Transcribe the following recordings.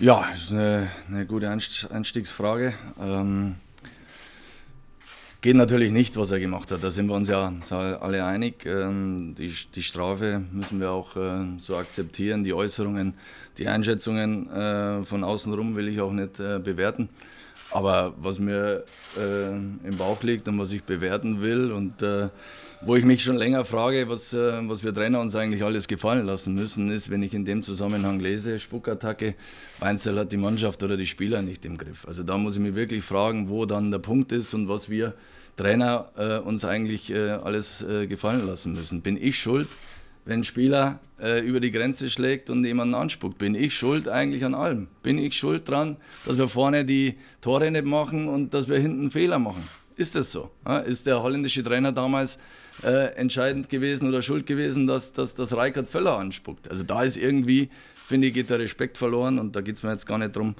Ja, das ist eine, eine gute Einstiegsfrage. Ähm, geht natürlich nicht, was er gemacht hat. Da sind wir uns ja alle einig. Ähm, die, die, Strafe müssen wir auch äh, so akzeptieren. Die Äußerungen, die Einschätzungen äh, von außen rum will ich auch nicht äh, bewerten. Aber was mir äh, im Bauch liegt und was ich bewerten will und äh, wo ich mich schon länger frage, was, äh, was wir Trainer uns eigentlich alles gefallen lassen müssen, ist, wenn ich in dem Zusammenhang lese, Spuckattacke, Weinzel hat die Mannschaft oder die Spieler nicht im Griff. Also da muss ich mich wirklich fragen, wo dann der Punkt ist und was wir Trainer äh, uns eigentlich äh, alles äh, gefallen lassen müssen. Bin ich schuld? wenn ein Spieler äh, über die Grenze schlägt und jemanden anspuckt. Bin ich schuld eigentlich an allem? Bin ich schuld dran, dass wir vorne die Tore nicht machen und dass wir hinten Fehler machen? Ist das so? Ja? Ist der holländische Trainer damals äh, entscheidend gewesen oder schuld gewesen, dass, dass, dass Reikard Völler anspuckt? Also da ist irgendwie, finde ich, geht der Respekt verloren und da geht es mir jetzt gar nicht darum,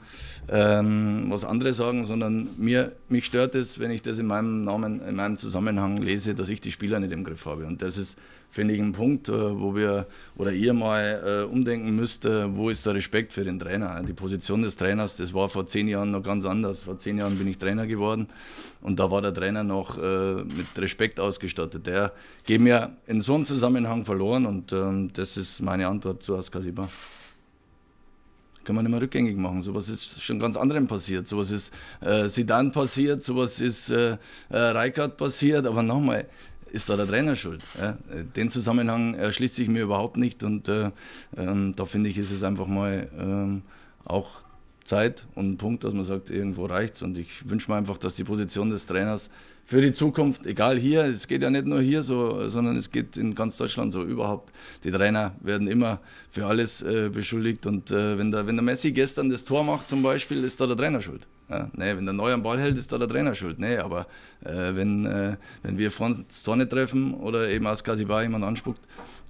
ähm, was andere sagen, sondern mir, mich stört es, wenn ich das in meinem Namen, in meinem Zusammenhang lese, dass ich die Spieler nicht im Griff habe. Und das ist finde ich ein Punkt, äh, wo wir oder ihr mal äh, umdenken müsst, wo ist der Respekt für den Trainer? Die Position des Trainers, das war vor zehn Jahren noch ganz anders. Vor zehn Jahren bin ich Trainer geworden und da war der Trainer noch äh, mit Respekt ausgestattet. Der geht mir in so einem Zusammenhang verloren und ähm, das ist meine Antwort zu Askasiba kann man nicht mehr rückgängig machen. Sowas ist schon ganz anderem passiert. Sowas ist äh, Sidan passiert, sowas ist äh, Reikard passiert. Aber nochmal, ist da der Trainer schuld? Ja? Den Zusammenhang erschließt sich mir überhaupt nicht und äh, ähm, da finde ich, ist es einfach mal ähm, auch Zeit und ein Punkt, dass man sagt, irgendwo reicht's. Und ich wünsche mir einfach, dass die Position des Trainers für die Zukunft, egal hier, es geht ja nicht nur hier so, sondern es geht in ganz Deutschland so überhaupt. Die Trainer werden immer für alles äh, beschuldigt und äh, wenn, der, wenn der Messi gestern das Tor macht zum Beispiel, ist da der Trainer schuld. Ja, nee, wenn der Neue am Ball hält, ist da der Trainer schuld. Nee, aber äh, wenn, äh, wenn wir Franz Sonne treffen oder eben als Kasibar jemand anspuckt,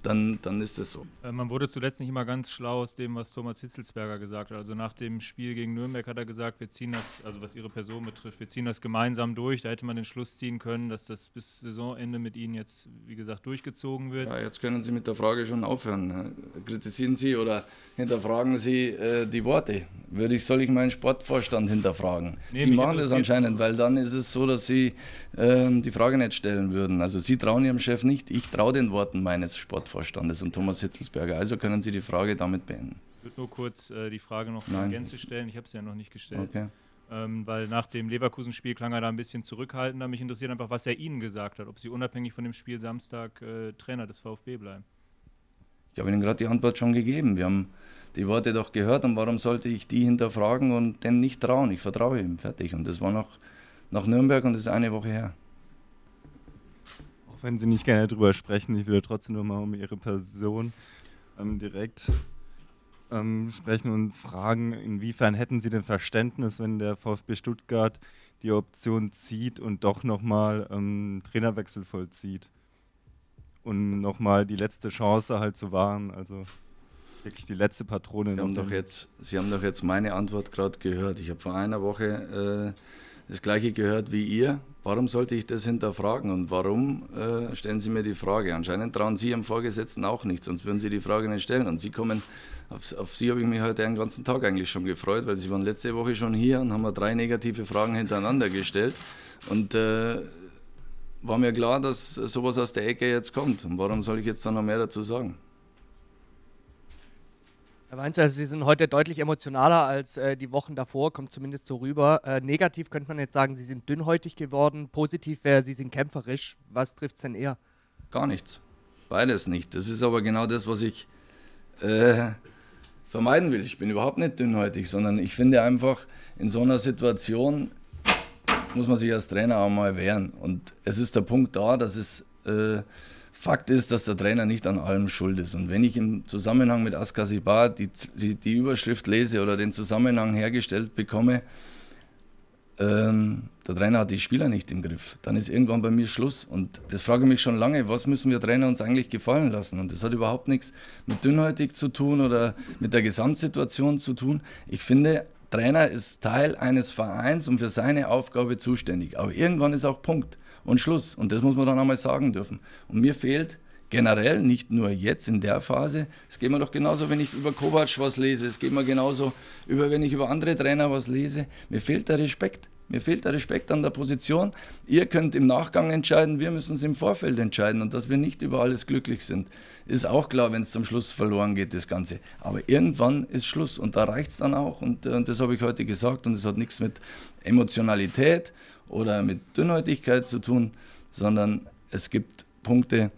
dann, dann ist das so. Äh, man wurde zuletzt nicht immer ganz schlau aus dem, was Thomas Hitzelsberger gesagt hat. Also nach dem Spiel gegen Nürnberg hat er gesagt, wir ziehen das, also was ihre Person betrifft, wir ziehen das gemeinsam durch. Da hätte man den Schluss ziehen können, dass das bis Saisonende mit ihnen jetzt, wie gesagt, durchgezogen wird. Ja, jetzt können Sie mit der Frage schon aufhören. Kritisieren Sie oder hinterfragen Sie äh, die Worte würde ich, soll ich meinen Sportvorstand hinterfragen? Nee, sie machen das anscheinend, weil dann ist es so, dass sie ähm, die Frage nicht stellen würden. Also sie trauen ihrem Chef nicht, ich traue den Worten meines Sportvorstandes und Thomas Hitzelsberger. Also können Sie die Frage damit beenden. Ich würde nur kurz äh, die Frage noch in Gänze stellen, ich habe sie ja noch nicht gestellt. Okay. Ähm, weil nach dem Leverkusen-Spiel klang er da ein bisschen zurückhaltender. Mich interessiert einfach, was er Ihnen gesagt hat, ob Sie unabhängig von dem Spiel Samstag äh, Trainer des VfB bleiben. Ich habe Ihnen gerade die Antwort schon gegeben. Wir haben die Worte doch gehört und warum sollte ich die hinterfragen und denn nicht trauen? Ich vertraue ihm, fertig. Und das war noch nach Nürnberg und das ist eine Woche her. Auch wenn Sie nicht gerne darüber sprechen, ich würde trotzdem nochmal um Ihre Person ähm, direkt ähm, sprechen und fragen, inwiefern hätten Sie denn Verständnis, wenn der VfB Stuttgart die Option zieht und doch nochmal ähm, Trainerwechsel vollzieht? und nochmal die letzte Chance halt zu wahren. Also wirklich die letzte Patrone. Sie haben, doch jetzt, Sie haben doch jetzt meine Antwort gerade gehört. Ich habe vor einer Woche äh, das gleiche gehört wie ihr. Warum sollte ich das hinterfragen und warum äh, stellen Sie mir die Frage? Anscheinend trauen Sie Ihrem Vorgesetzten auch nichts, sonst würden Sie die Frage nicht stellen. Und Sie kommen, auf, auf Sie habe ich mich heute den ganzen Tag eigentlich schon gefreut, weil Sie waren letzte Woche schon hier und haben mir drei negative Fragen hintereinander gestellt. Und äh, war mir klar, dass sowas aus der Ecke jetzt kommt. Und warum soll ich jetzt da noch mehr dazu sagen? Herr Weinzer, Sie sind heute deutlich emotionaler als äh, die Wochen davor, kommt zumindest so rüber. Äh, negativ könnte man jetzt sagen, Sie sind dünnhäutig geworden. Positiv wäre, Sie sind kämpferisch. Was trifft es denn eher? Gar nichts. Beides nicht. Das ist aber genau das, was ich äh, vermeiden will. Ich bin überhaupt nicht dünnhäutig, sondern ich finde einfach in so einer Situation muss man sich als Trainer auch mal wehren. Und es ist der Punkt da, dass es äh, Fakt ist, dass der Trainer nicht an allem schuld ist. Und wenn ich im Zusammenhang mit Askasibar die, die, die, Überschrift lese oder den Zusammenhang hergestellt bekomme, ähm, der Trainer hat die Spieler nicht im Griff, dann ist irgendwann bei mir Schluss. Und das frage ich mich schon lange, was müssen wir Trainer uns eigentlich gefallen lassen? Und das hat überhaupt nichts mit dünnhäutig zu tun oder mit der Gesamtsituation zu tun. Ich finde, Trainer ist Teil eines Vereins und für seine Aufgabe zuständig. Aber irgendwann ist auch Punkt und Schluss. Und das muss man dann einmal sagen dürfen. Und mir fehlt generell, nicht nur jetzt in der Phase, es geht mir doch genauso, wenn ich über Kovac was lese, es geht mir genauso, über, wenn ich über andere Trainer was lese, mir fehlt der Respekt. Mir fehlt der Respekt an der Position. Ihr könnt im Nachgang entscheiden, wir müssen es im Vorfeld entscheiden und dass wir nicht über alles glücklich sind. Ist auch klar, wenn es zum Schluss verloren geht, das Ganze. Aber irgendwann ist Schluss und da reicht es dann auch. Und, äh, und das habe ich heute gesagt und es hat nichts mit Emotionalität oder mit Dünnhäutigkeit zu tun, sondern es gibt Punkte,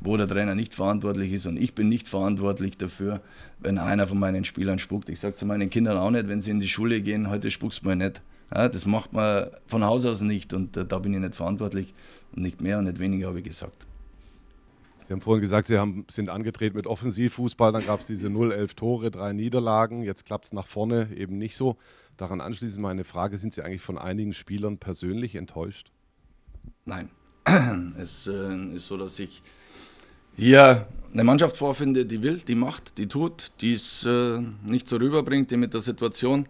wo der Trainer nicht verantwortlich ist und ich bin nicht verantwortlich dafür, wenn einer von meinen Spielern spuckt. Ich sage zu meinen Kindern auch nicht, wenn sie in die Schule gehen, heute spuckst du mal nicht. Ja, das macht man von Haus aus nicht und äh, da bin ich nicht verantwortlich und nicht mehr und nicht weniger habe ich gesagt. Sie haben vorhin gesagt, Sie haben, sind angetreten mit Offensivfußball, dann gab es diese 0-11 Tore, drei Niederlagen, jetzt klappt es nach vorne eben nicht so. Daran anschließend meine Frage, sind Sie eigentlich von einigen Spielern persönlich enttäuscht? Nein, es äh, ist so, dass ich hier eine Mannschaft vorfinde, die will, die macht, die tut, die es äh, nicht so rüberbringt, die mit der Situation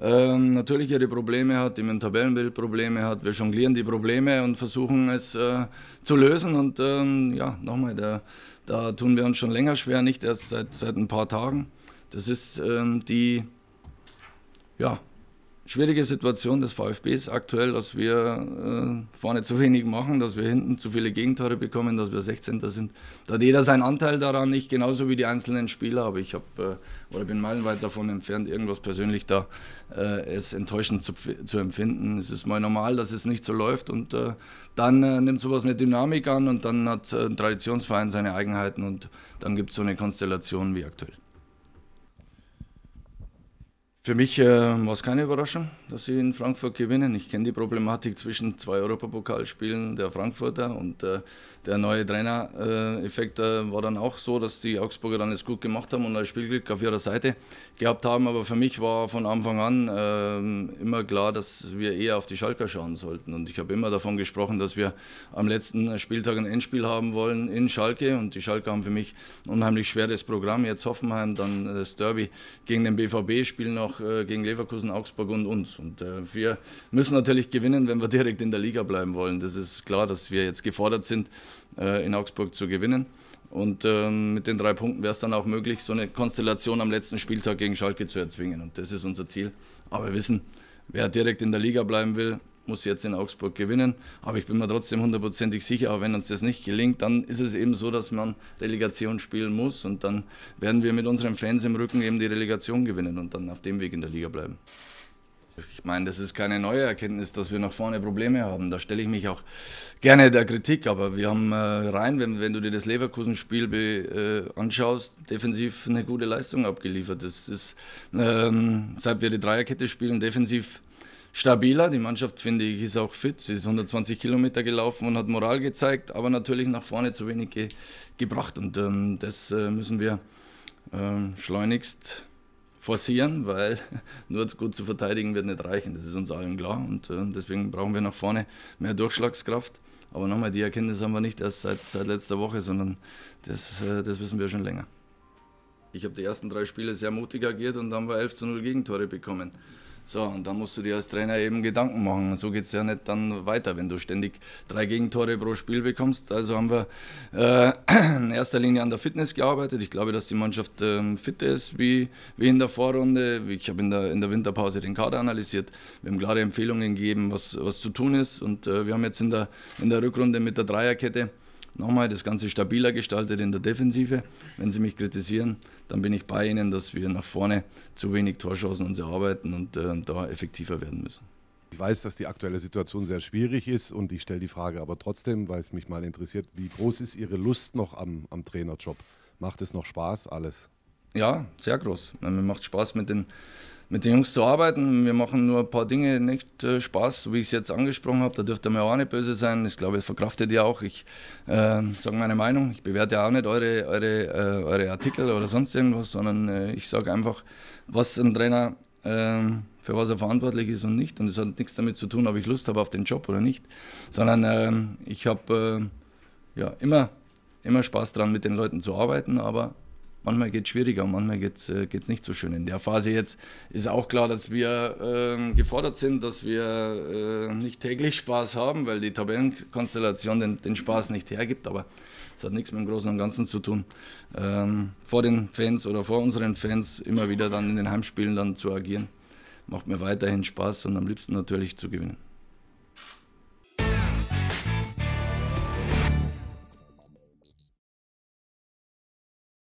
ähm, natürlich ihre Probleme hat, die mit dem Tabellenbild Probleme hat. Wir jonglieren die Probleme und versuchen es äh, zu lösen. Und ähm, ja, nochmal, da, da, tun wir uns schon länger schwer, nicht erst seit, seit ein paar Tagen. Das ist ähm, die, ja, schwierige Situation des VfBs aktuell, dass wir äh, vorne zu wenig machen, dass wir hinten zu viele Gegentore bekommen, dass wir 16. sind. Da hat jeder seinen Anteil daran, nicht genauso wie die einzelnen Spieler, aber ich habe äh, oder bin meilenweit davon entfernt, irgendwas persönlich da äh, es enttäuschend zu, zu, empfinden. Es ist mal normal, dass es nicht so läuft und äh, dann äh, nimmt sowas eine Dynamik an und dann hat äh, ein Traditionsverein seine Eigenheiten und dann gibt es so eine Konstellation wie aktuell. Für mich äh, war es keine Überraschung, dass sie in Frankfurt gewinnen. Ich kenne die Problematik zwischen zwei Europapokalspielen der Frankfurter und äh, der neue Trainer-Effekt äh, äh, war dann auch so, dass die Augsburger dann es gut gemacht haben und ein Spielglück auf ihrer Seite gehabt haben. Aber für mich war von Anfang an ähm, immer klar, dass wir eher auf die Schalker schauen sollten. Und ich habe immer davon gesprochen, dass wir am letzten Spieltag ein Endspiel haben wollen in Schalke. Und die Schalker haben für mich ein unheimlich schweres Programm. Jetzt Hoffenheim, dann das Derby gegen den BVB, spielen noch auch äh, gegen Leverkusen, Augsburg und uns. Und äh, wir müssen natürlich gewinnen, wenn wir direkt in der Liga bleiben wollen. Das ist klar, dass wir jetzt gefordert sind, äh, in Augsburg zu gewinnen. Und ähm, mit den drei Punkten wäre es dann auch möglich, so eine Konstellation am letzten Spieltag gegen Schalke zu erzwingen. Und das ist unser Ziel. Aber wir wissen, wer direkt in der Liga bleiben will, muss jetzt in Augsburg gewinnen. Aber ich bin mir trotzdem hundertprozentig sicher, auch wenn uns das nicht gelingt, dann ist es eben so, dass man Relegation spielen muss. Und dann werden wir mit unseren Fans im Rücken eben die Relegation gewinnen und dann auf dem Weg in der Liga bleiben. Ich meine, das ist keine neue Erkenntnis, dass wir nach vorne Probleme haben. Da stelle ich mich auch gerne der Kritik. Aber wir haben äh, rein, wenn, wenn, du dir das Leverkusen-Spiel äh, anschaust, defensiv eine gute Leistung abgeliefert. Das ist, ähm, seit wir die Dreierkette spielen, defensiv stabiler. Die Mannschaft, finde ich, ist auch fit. Sie ist 120 Kilometer gelaufen und hat Moral gezeigt, aber natürlich nach vorne zu wenig ge gebracht. Und ähm, das äh, müssen wir ähm, schleunigst forcieren, weil nur gut zu verteidigen wird nicht reichen. Das ist uns allen klar. Und äh, deswegen brauchen wir nach vorne mehr Durchschlagskraft. Aber nochmal, die Erkenntnis haben wir nicht erst seit, seit letzter Woche, sondern das, äh, das wissen wir schon länger. Ich habe die ersten drei Spiele sehr mutig agiert und dann haben wir 11 zu 0 Gegentore bekommen. So, und dann musst du dir als Trainer eben Gedanken machen. Und so geht es ja nicht dann weiter, wenn du ständig drei Gegentore pro Spiel bekommst. Also haben wir äh, in erster Linie an der Fitness gearbeitet. Ich glaube, dass die Mannschaft äh, fit ist, wie, wie in der Vorrunde. Ich habe in der, in der Winterpause den Kader analysiert. Wir haben klare Empfehlungen gegeben, was, was zu tun ist. Und äh, wir haben jetzt in der, in der Rückrunde mit der Dreierkette nochmal das Ganze stabiler gestaltet in der Defensive. Wenn Sie mich kritisieren, dann bin ich bei Ihnen, dass wir nach vorne zu wenig Torchancen uns erarbeiten und äh, da effektiver werden müssen. Ich weiß, dass die aktuelle Situation sehr schwierig ist und ich stelle die Frage aber trotzdem, weil es mich mal interessiert, wie groß ist Ihre Lust noch am, am Trainerjob? Macht es noch Spaß alles? Ja, sehr groß. Äh, mir macht Spaß mit den mit den Jungs zu arbeiten. Wir machen nur ein paar Dinge nicht äh, Spaß, so wie ich es jetzt angesprochen habe. Da dürft ihr mir auch nicht böse sein. Ich glaube, das verkraftet ihr auch. Ich äh, sage meine Meinung. Ich bewerte auch nicht eure, eure, äh, eure Artikel oder sonst irgendwas, sondern äh, ich sage einfach, was ein Trainer ähm, für was er verantwortlich ist und nicht. Und es hat nichts damit zu tun, ob ich Lust habe auf den Job oder nicht, sondern ähm, ich habe äh, ja immer, immer Spaß dran, mit den Leuten zu arbeiten, aber manchmal geht es schwieriger, manchmal geht es äh, nicht so schön. In der Phase jetzt ist auch klar, dass wir äh, gefordert sind, dass wir äh, nicht täglich Spaß haben, weil die Tabellenkonstellation den, den, Spaß nicht hergibt, aber es hat nichts mit dem Großen und Ganzen zu tun. Ähm, vor den Fans oder vor unseren Fans immer wieder dann in den Heimspielen dann zu agieren, macht mir weiterhin Spaß und am liebsten natürlich zu gewinnen.